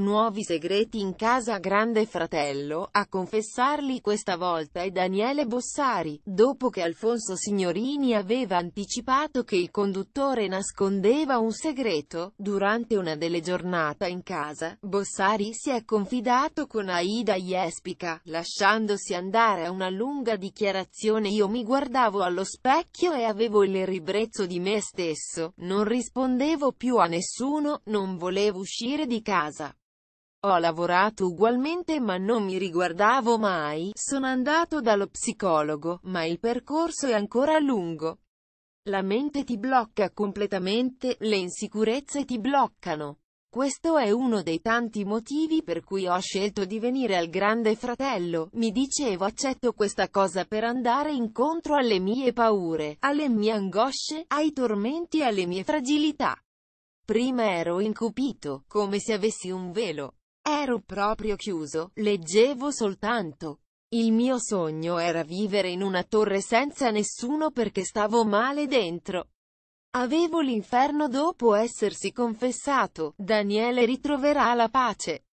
Nuovi segreti in casa Grande Fratello, a confessarli questa volta è Daniele Bossari, dopo che Alfonso Signorini aveva anticipato che il conduttore nascondeva un segreto, durante una delle giornate in casa, Bossari si è confidato con Aida Jespica, lasciandosi andare a una lunga dichiarazione io mi guardavo allo specchio e avevo il ribrezzo di me stesso, non rispondevo più a nessuno, non volevo uscire di casa. Ho lavorato ugualmente ma non mi riguardavo mai, sono andato dallo psicologo, ma il percorso è ancora lungo. La mente ti blocca completamente, le insicurezze ti bloccano. Questo è uno dei tanti motivi per cui ho scelto di venire al grande fratello, mi dicevo accetto questa cosa per andare incontro alle mie paure, alle mie angosce, ai tormenti e alle mie fragilità. Prima ero incupito, come se avessi un velo. Ero proprio chiuso, leggevo soltanto. Il mio sogno era vivere in una torre senza nessuno perché stavo male dentro. Avevo l'inferno dopo essersi confessato, Daniele ritroverà la pace.